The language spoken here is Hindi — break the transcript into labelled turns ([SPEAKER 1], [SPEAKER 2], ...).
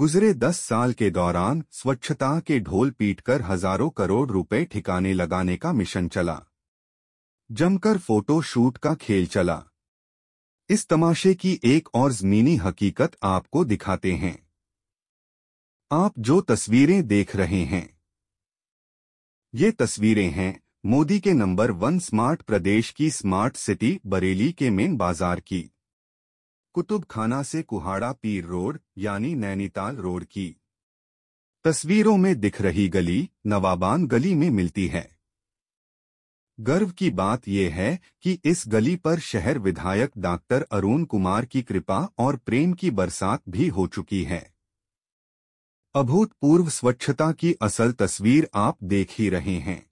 [SPEAKER 1] गुजरे दस साल के दौरान स्वच्छता के ढोल पीटकर हजारों करोड़ रुपए ठिकाने लगाने का मिशन चला जमकर फोटो शूट का खेल चला इस तमाशे की एक और जमीनी हकीकत आपको दिखाते हैं आप जो तस्वीरें देख रहे हैं ये तस्वीरें हैं मोदी के नंबर वन स्मार्ट प्रदेश की स्मार्ट सिटी बरेली के मेन बाजार की कुतुब खाना से कुहाड़ा पीर रोड यानी नैनीताल रोड की तस्वीरों में दिख रही गली नवाबान गली में मिलती है गर्व की बात यह है कि इस गली पर शहर विधायक डॉक्टर अरुण कुमार की कृपा और प्रेम की बरसात भी हो चुकी है अभूतपूर्व स्वच्छता की असल तस्वीर आप देख ही रहे हैं